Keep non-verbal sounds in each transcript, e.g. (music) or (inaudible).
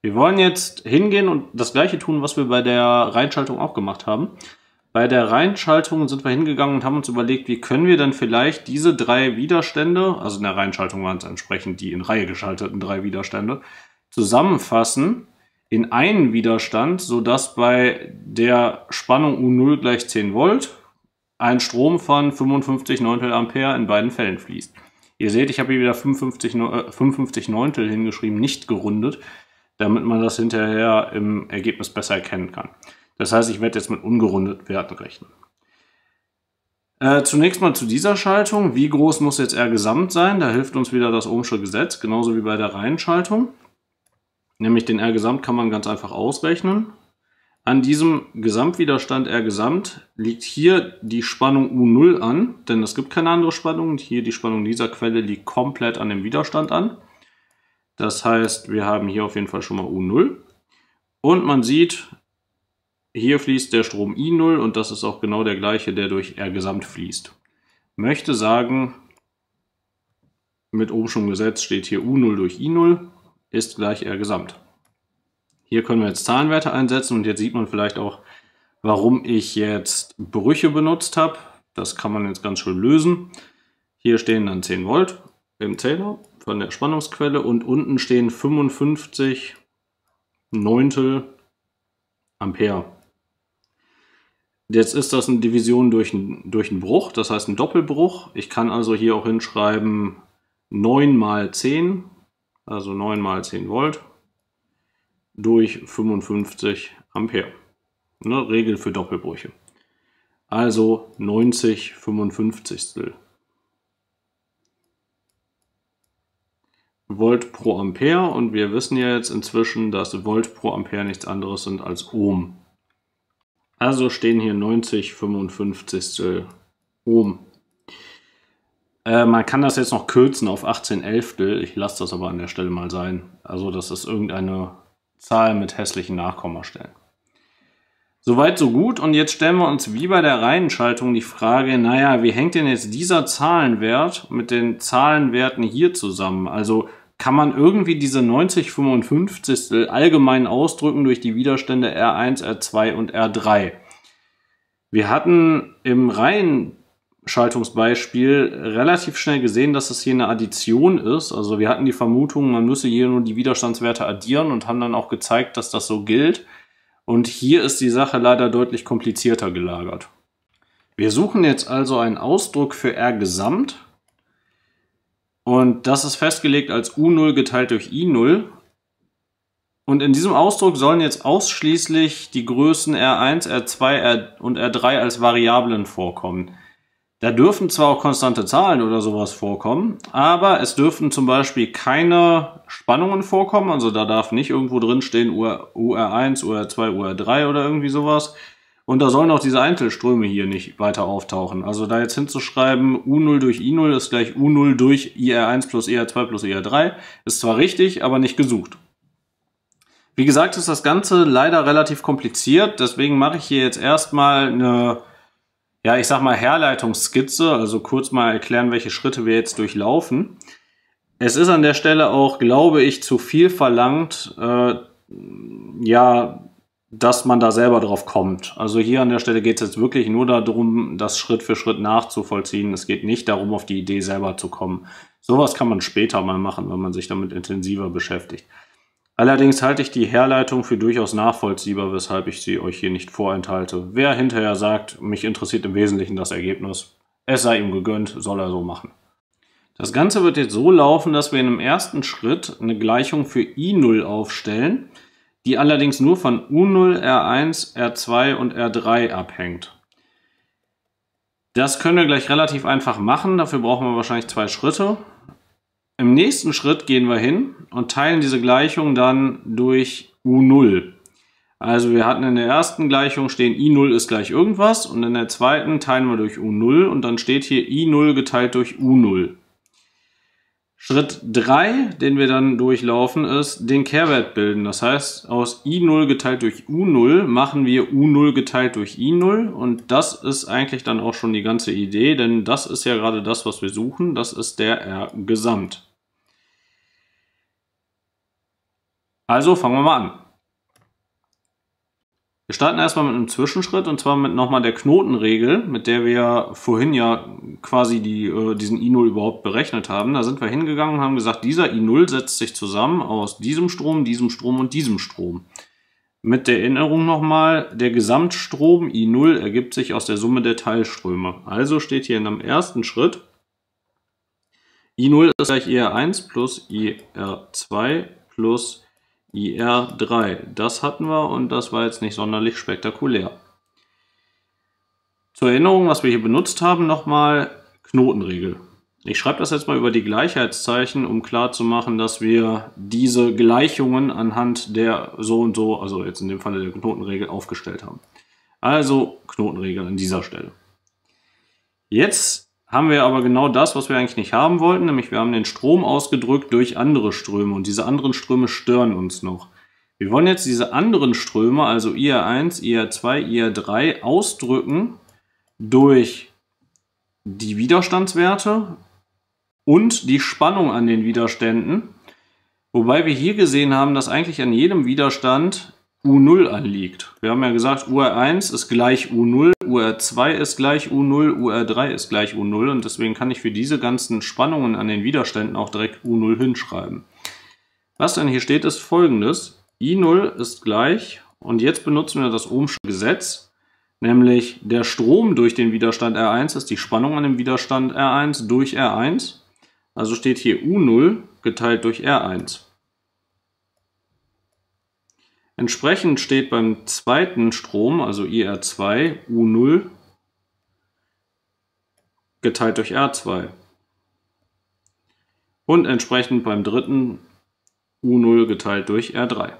Wir wollen jetzt hingehen und das gleiche tun, was wir bei der Reinschaltung auch gemacht haben. Bei der Reinschaltung sind wir hingegangen und haben uns überlegt, wie können wir dann vielleicht diese drei Widerstände, also in der Reinschaltung waren es entsprechend die in Reihe geschalteten drei Widerstände, zusammenfassen in einen Widerstand, sodass bei der Spannung U0 gleich 10 Volt ein Strom von 55 Neuntel Ampere in beiden Fällen fließt. Ihr seht, ich habe hier wieder 55, äh, Neuntel hingeschrieben, nicht gerundet damit man das hinterher im Ergebnis besser erkennen kann. Das heißt, ich werde jetzt mit ungerundet Werten rechnen. Äh, zunächst mal zu dieser Schaltung. Wie groß muss jetzt R gesamt sein? Da hilft uns wieder das Ohmsche Gesetz, genauso wie bei der Reihenschaltung. Nämlich den R gesamt kann man ganz einfach ausrechnen. An diesem Gesamtwiderstand R gesamt liegt hier die Spannung U0 an, denn es gibt keine andere Spannung. Hier die Spannung dieser Quelle liegt komplett an dem Widerstand an. Das heißt, wir haben hier auf jeden Fall schon mal U0. Und man sieht, hier fließt der Strom I0 und das ist auch genau der gleiche, der durch R gesamt fließt. Möchte sagen, mit oben schon gesetzt steht hier U0 durch I0 ist gleich R gesamt. Hier können wir jetzt Zahlenwerte einsetzen und jetzt sieht man vielleicht auch, warum ich jetzt Brüche benutzt habe. Das kann man jetzt ganz schön lösen. Hier stehen dann 10 Volt im Zähler von der Spannungsquelle und unten stehen 55 Neuntel Ampere. Jetzt ist das eine Division durch, einen, durch einen Bruch, das heißt ein Doppelbruch. Ich kann also hier auch hinschreiben 9 mal 10, also 9 mal 10 Volt durch 55 Ampere. Ne, Regel für Doppelbrüche. Also 90 55. Volt pro Ampere und wir wissen ja jetzt inzwischen, dass Volt pro Ampere nichts anderes sind als Ohm. Also stehen hier 90 55 Ohm. Äh, man kann das jetzt noch kürzen auf 18 Elftel. Ich lasse das aber an der Stelle mal sein. Also das ist irgendeine Zahl mit hässlichen Nachkommastellen. Soweit, so gut. Und jetzt stellen wir uns wie bei der Reihenschaltung die Frage, naja, wie hängt denn jetzt dieser Zahlenwert mit den Zahlenwerten hier zusammen? Also kann man irgendwie diese 90 55 allgemein ausdrücken durch die Widerstände R1, R2 und R3. Wir hatten im Reihenschaltungsbeispiel relativ schnell gesehen, dass es hier eine Addition ist. Also wir hatten die Vermutung, man müsse hier nur die Widerstandswerte addieren und haben dann auch gezeigt, dass das so gilt. Und hier ist die Sache leider deutlich komplizierter gelagert. Wir suchen jetzt also einen Ausdruck für R gesamt und das ist festgelegt als U0 geteilt durch I0. Und in diesem Ausdruck sollen jetzt ausschließlich die Größen R1, R2 R und R3 als Variablen vorkommen. Da dürfen zwar auch konstante Zahlen oder sowas vorkommen, aber es dürfen zum Beispiel keine Spannungen vorkommen. Also da darf nicht irgendwo drin stehen UR1, UR2, UR3 oder irgendwie sowas. Und da sollen auch diese Einzelströme hier nicht weiter auftauchen. Also da jetzt hinzuschreiben, U0 durch I0 ist gleich U0 durch IR1 plus IR2 plus IR3, ist zwar richtig, aber nicht gesucht. Wie gesagt, ist das Ganze leider relativ kompliziert, deswegen mache ich hier jetzt erstmal eine, ja, ich sag mal Herleitungsskizze, also kurz mal erklären, welche Schritte wir jetzt durchlaufen. Es ist an der Stelle auch, glaube ich, zu viel verlangt, äh, ja, dass man da selber drauf kommt. Also hier an der Stelle geht es jetzt wirklich nur darum, das Schritt für Schritt nachzuvollziehen. Es geht nicht darum, auf die Idee selber zu kommen. Sowas kann man später mal machen, wenn man sich damit intensiver beschäftigt. Allerdings halte ich die Herleitung für durchaus nachvollziehbar, weshalb ich sie euch hier nicht vorenthalte. Wer hinterher sagt, mich interessiert im Wesentlichen das Ergebnis, es sei ihm gegönnt, soll er so machen. Das Ganze wird jetzt so laufen, dass wir in einem ersten Schritt eine Gleichung für I0 aufstellen die allerdings nur von U0, R1, R2 und R3 abhängt. Das können wir gleich relativ einfach machen, dafür brauchen wir wahrscheinlich zwei Schritte. Im nächsten Schritt gehen wir hin und teilen diese Gleichung dann durch U0. Also wir hatten in der ersten Gleichung stehen I0 ist gleich irgendwas und in der zweiten teilen wir durch U0 und dann steht hier I0 geteilt durch U0. Schritt 3, den wir dann durchlaufen, ist den Kehrwert bilden. Das heißt, aus I0 geteilt durch U0 machen wir U0 geteilt durch I0. Und das ist eigentlich dann auch schon die ganze Idee, denn das ist ja gerade das, was wir suchen. Das ist der R Gesamt. Also fangen wir mal an. Wir starten erstmal mit einem Zwischenschritt und zwar mit nochmal der Knotenregel, mit der wir vorhin ja quasi die, äh, diesen I0 überhaupt berechnet haben. Da sind wir hingegangen und haben gesagt, dieser I0 setzt sich zusammen aus diesem Strom, diesem Strom und diesem Strom. Mit der Erinnerung nochmal, der Gesamtstrom I0 ergibt sich aus der Summe der Teilströme. Also steht hier in einem ersten Schritt I0 ist gleich e IR1 plus e IR2 plus IR2. IR3. Das hatten wir und das war jetzt nicht sonderlich spektakulär. Zur Erinnerung, was wir hier benutzt haben, nochmal Knotenregel. Ich schreibe das jetzt mal über die Gleichheitszeichen, um klar zu machen, dass wir diese Gleichungen anhand der so und so, also jetzt in dem Falle der Knotenregel, aufgestellt haben. Also Knotenregel an dieser Stelle. Jetzt haben wir aber genau das, was wir eigentlich nicht haben wollten, nämlich wir haben den Strom ausgedrückt durch andere Ströme und diese anderen Ströme stören uns noch. Wir wollen jetzt diese anderen Ströme, also IR1, IR2, IR3, ausdrücken durch die Widerstandswerte und die Spannung an den Widerständen. Wobei wir hier gesehen haben, dass eigentlich an jedem Widerstand U0 anliegt. Wir haben ja gesagt, UR1 ist gleich U0. UR2 ist gleich U0, UR3 ist gleich U0 und deswegen kann ich für diese ganzen Spannungen an den Widerständen auch direkt U0 hinschreiben. Was dann hier steht, ist folgendes. I0 ist gleich, und jetzt benutzen wir das Ohmsche Gesetz, nämlich der Strom durch den Widerstand R1 ist die Spannung an dem Widerstand R1 durch R1. Also steht hier U0 geteilt durch R1. Entsprechend steht beim zweiten Strom, also IR2, U0 geteilt durch R2. Und entsprechend beim dritten U0 geteilt durch R3.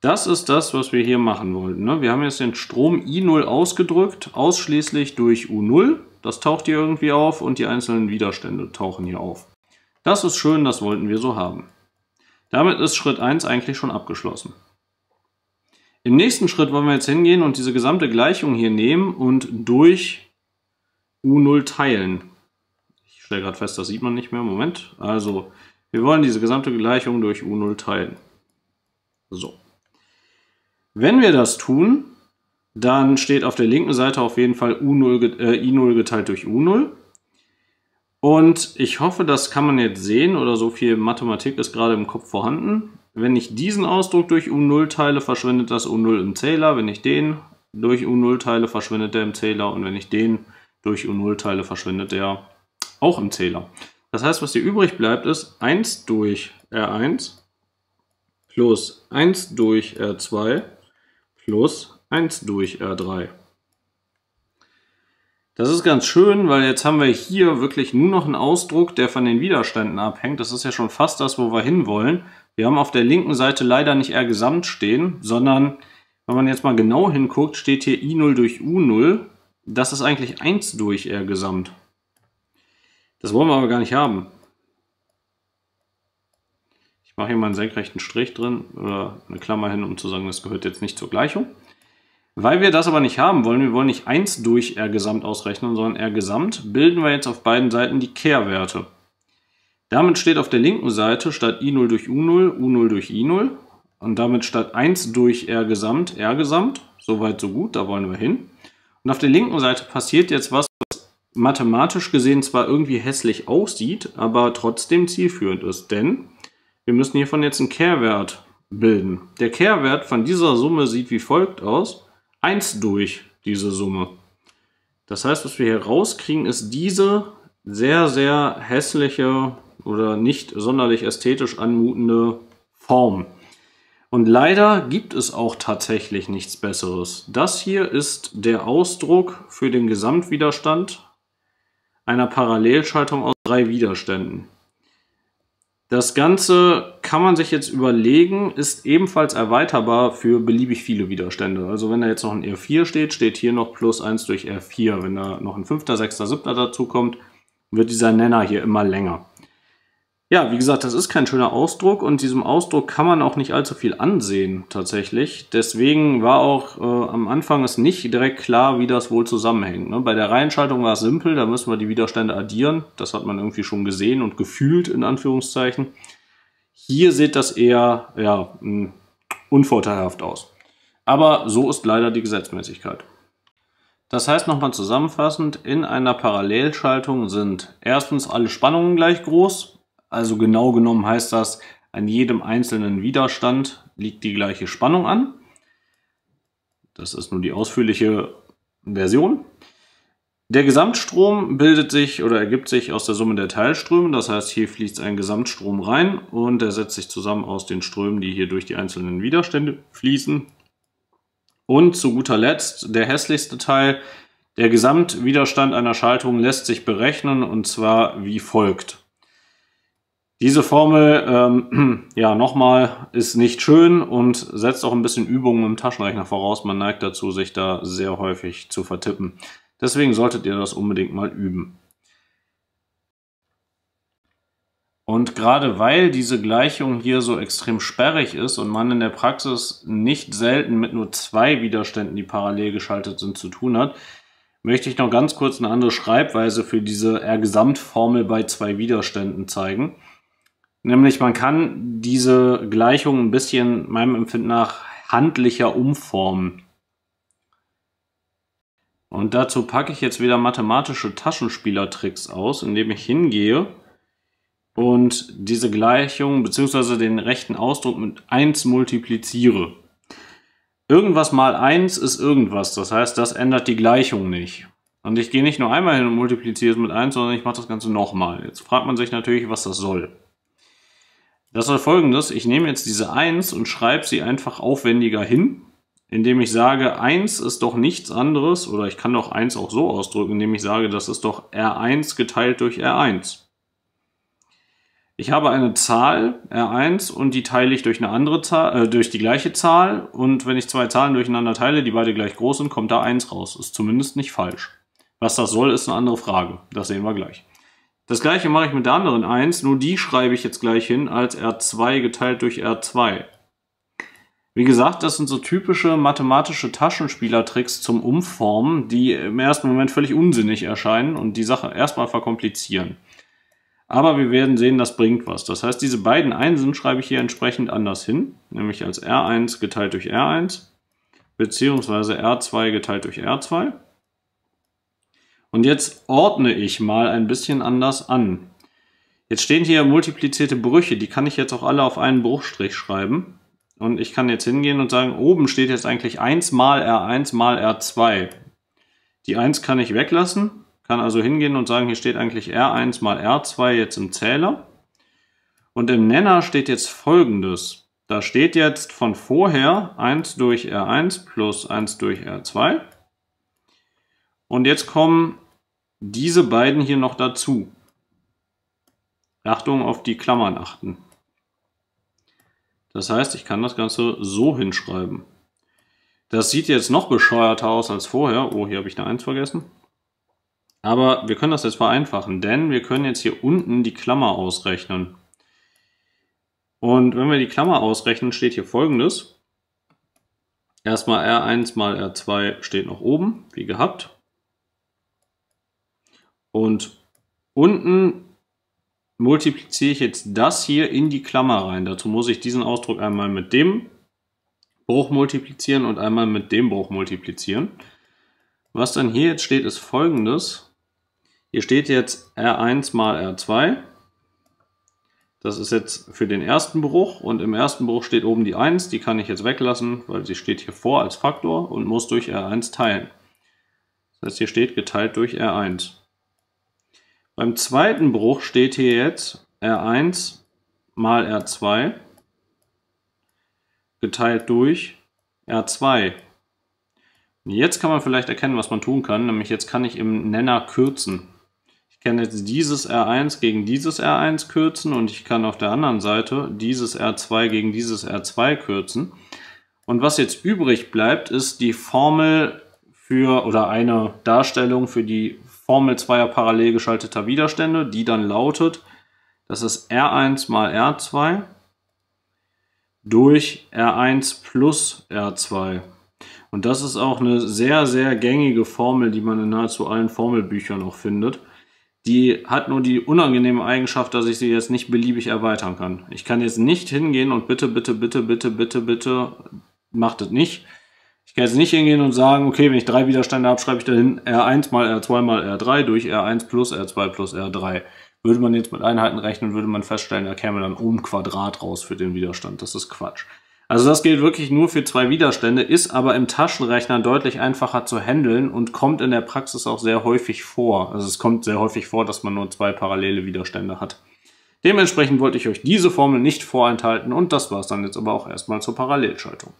Das ist das, was wir hier machen wollten. Ne? Wir haben jetzt den Strom I0 ausgedrückt, ausschließlich durch U0. Das taucht hier irgendwie auf und die einzelnen Widerstände tauchen hier auf. Das ist schön, das wollten wir so haben. Damit ist Schritt 1 eigentlich schon abgeschlossen. Im nächsten Schritt wollen wir jetzt hingehen und diese gesamte Gleichung hier nehmen und durch U0 teilen. Ich stelle gerade fest, das sieht man nicht mehr. Moment. Also, wir wollen diese gesamte Gleichung durch U0 teilen. So. Wenn wir das tun, dann steht auf der linken Seite auf jeden Fall U0, äh, I0 geteilt durch U0. Und ich hoffe, das kann man jetzt sehen oder so viel Mathematik ist gerade im Kopf vorhanden. Wenn ich diesen Ausdruck durch U0 teile, verschwindet das U0 im Zähler. Wenn ich den durch U0 teile, verschwindet der im Zähler. Und wenn ich den durch U0 teile, verschwindet der auch im Zähler. Das heißt, was hier übrig bleibt, ist 1 durch R1 plus 1 durch R2 plus 1 durch R3. Das ist ganz schön, weil jetzt haben wir hier wirklich nur noch einen Ausdruck, der von den Widerständen abhängt. Das ist ja schon fast das, wo wir hinwollen. Wir haben auf der linken Seite leider nicht R gesamt stehen, sondern wenn man jetzt mal genau hinguckt, steht hier I0 durch U0. Das ist eigentlich 1 durch R gesamt. Das wollen wir aber gar nicht haben. Ich mache hier mal einen senkrechten Strich drin oder eine Klammer hin, um zu sagen, das gehört jetzt nicht zur Gleichung. Weil wir das aber nicht haben wollen, wir wollen nicht 1 durch R gesamt ausrechnen, sondern R gesamt, bilden wir jetzt auf beiden Seiten die Kehrwerte. Damit steht auf der linken Seite statt I0 durch U0, U0 durch I0 und damit statt 1 durch R gesamt, R gesamt. Soweit, so gut, da wollen wir hin. Und auf der linken Seite passiert jetzt was, was mathematisch gesehen zwar irgendwie hässlich aussieht, aber trotzdem zielführend ist, denn wir müssen hiervon jetzt einen Kehrwert bilden. Der Kehrwert von dieser Summe sieht wie folgt aus. 1 durch, diese Summe. Das heißt, was wir hier rauskriegen, ist diese sehr, sehr hässliche oder nicht sonderlich ästhetisch anmutende Form. Und leider gibt es auch tatsächlich nichts Besseres. Das hier ist der Ausdruck für den Gesamtwiderstand einer Parallelschaltung aus drei Widerständen. Das Ganze kann man sich jetzt überlegen, ist ebenfalls erweiterbar für beliebig viele Widerstände. Also wenn da jetzt noch ein R4 steht, steht hier noch plus 1 durch R4. Wenn da noch ein 5., 6., 7. dazu kommt, wird dieser Nenner hier immer länger. Ja, wie gesagt, das ist kein schöner Ausdruck und diesem Ausdruck kann man auch nicht allzu viel ansehen tatsächlich. Deswegen war auch äh, am Anfang es nicht direkt klar, wie das wohl zusammenhängt. Ne? Bei der Reihenschaltung war es simpel, da müssen wir die Widerstände addieren. Das hat man irgendwie schon gesehen und gefühlt in Anführungszeichen. Hier sieht das eher ja, hm, unvorteilhaft aus. Aber so ist leider die Gesetzmäßigkeit. Das heißt nochmal zusammenfassend, in einer Parallelschaltung sind erstens alle Spannungen gleich groß, also genau genommen heißt das, an jedem einzelnen Widerstand liegt die gleiche Spannung an. Das ist nur die ausführliche Version. Der Gesamtstrom bildet sich oder ergibt sich aus der Summe der Teilströme. Das heißt, hier fließt ein Gesamtstrom rein und der setzt sich zusammen aus den Strömen, die hier durch die einzelnen Widerstände fließen. Und zu guter Letzt, der hässlichste Teil, der Gesamtwiderstand einer Schaltung lässt sich berechnen und zwar wie folgt. Diese Formel, ähm, (clears throat) ja, nochmal, ist nicht schön und setzt auch ein bisschen Übungen im Taschenrechner voraus. Man neigt dazu, sich da sehr häufig zu vertippen. Deswegen solltet ihr das unbedingt mal üben. Und gerade weil diese Gleichung hier so extrem sperrig ist und man in der Praxis nicht selten mit nur zwei Widerständen, die parallel geschaltet sind, zu tun hat, möchte ich noch ganz kurz eine andere Schreibweise für diese R-Gesamtformel bei zwei Widerständen zeigen. Nämlich man kann diese Gleichung ein bisschen meinem Empfinden nach handlicher umformen. Und dazu packe ich jetzt wieder mathematische Taschenspielertricks aus, indem ich hingehe und diese Gleichung bzw. den rechten Ausdruck mit 1 multipliziere. Irgendwas mal 1 ist irgendwas, das heißt, das ändert die Gleichung nicht. Und ich gehe nicht nur einmal hin und multipliziere es mit 1, sondern ich mache das Ganze nochmal. Jetzt fragt man sich natürlich, was das soll. Das soll folgendes, ich nehme jetzt diese 1 und schreibe sie einfach aufwendiger hin, indem ich sage, 1 ist doch nichts anderes, oder ich kann doch 1 auch so ausdrücken, indem ich sage, das ist doch R1 geteilt durch R1. Ich habe eine Zahl, R1, und die teile ich durch eine andere Zahl, äh, durch die gleiche Zahl. Und wenn ich zwei Zahlen durcheinander teile, die beide gleich groß sind, kommt da 1 raus. Ist zumindest nicht falsch. Was das soll, ist eine andere Frage. Das sehen wir gleich. Das gleiche mache ich mit der anderen 1, nur die schreibe ich jetzt gleich hin als R2 geteilt durch R2. Wie gesagt, das sind so typische mathematische Taschenspielertricks zum Umformen, die im ersten Moment völlig unsinnig erscheinen und die Sache erstmal verkomplizieren. Aber wir werden sehen, das bringt was. Das heißt, diese beiden Einsen schreibe ich hier entsprechend anders hin, nämlich als R1 geteilt durch R1 beziehungsweise R2 geteilt durch R2. Und jetzt ordne ich mal ein bisschen anders an. Jetzt stehen hier multiplizierte Brüche, die kann ich jetzt auch alle auf einen Bruchstrich schreiben. Und ich kann jetzt hingehen und sagen, oben steht jetzt eigentlich 1 mal R1 mal R2. Die 1 kann ich weglassen, kann also hingehen und sagen, hier steht eigentlich R1 mal R2 jetzt im Zähler. Und im Nenner steht jetzt folgendes. Da steht jetzt von vorher 1 durch R1 plus 1 durch R2. Und jetzt kommen diese beiden hier noch dazu. Achtung auf die Klammern achten. Das heißt, ich kann das Ganze so hinschreiben. Das sieht jetzt noch bescheuerter aus als vorher. Oh, hier habe ich eine 1 vergessen. Aber wir können das jetzt vereinfachen, denn wir können jetzt hier unten die Klammer ausrechnen. Und wenn wir die Klammer ausrechnen, steht hier folgendes. Erstmal R1 mal R2 steht noch oben, wie gehabt. Und unten multipliziere ich jetzt das hier in die Klammer rein. Dazu muss ich diesen Ausdruck einmal mit dem Bruch multiplizieren und einmal mit dem Bruch multiplizieren. Was dann hier jetzt steht, ist folgendes. Hier steht jetzt R1 mal R2. Das ist jetzt für den ersten Bruch und im ersten Bruch steht oben die 1. Die kann ich jetzt weglassen, weil sie steht hier vor als Faktor und muss durch R1 teilen. Das heißt, hier steht geteilt durch R1. Beim zweiten Bruch steht hier jetzt R1 mal R2 geteilt durch R2. Jetzt kann man vielleicht erkennen, was man tun kann, nämlich jetzt kann ich im Nenner kürzen. Ich kann jetzt dieses R1 gegen dieses R1 kürzen und ich kann auf der anderen Seite dieses R2 gegen dieses R2 kürzen. Und was jetzt übrig bleibt, ist die Formel für oder eine Darstellung für die Formel zweier parallel geschalteter Widerstände, die dann lautet, das ist R1 mal R2 durch R1 plus R2. Und das ist auch eine sehr, sehr gängige Formel, die man in nahezu allen Formelbüchern auch findet. Die hat nur die unangenehme Eigenschaft, dass ich sie jetzt nicht beliebig erweitern kann. Ich kann jetzt nicht hingehen und bitte, bitte, bitte, bitte, bitte, bitte, macht es nicht ich kann jetzt nicht hingehen und sagen, okay, wenn ich drei Widerstände habe, schreibe ich dahin R1 mal R2 mal R3 durch R1 plus R2 plus R3. Würde man jetzt mit Einheiten rechnen, würde man feststellen, da käme dann um Quadrat raus für den Widerstand. Das ist Quatsch. Also das gilt wirklich nur für zwei Widerstände, ist aber im Taschenrechner deutlich einfacher zu handeln und kommt in der Praxis auch sehr häufig vor. Also es kommt sehr häufig vor, dass man nur zwei parallele Widerstände hat. Dementsprechend wollte ich euch diese Formel nicht vorenthalten und das war es dann jetzt aber auch erstmal zur Parallelschaltung.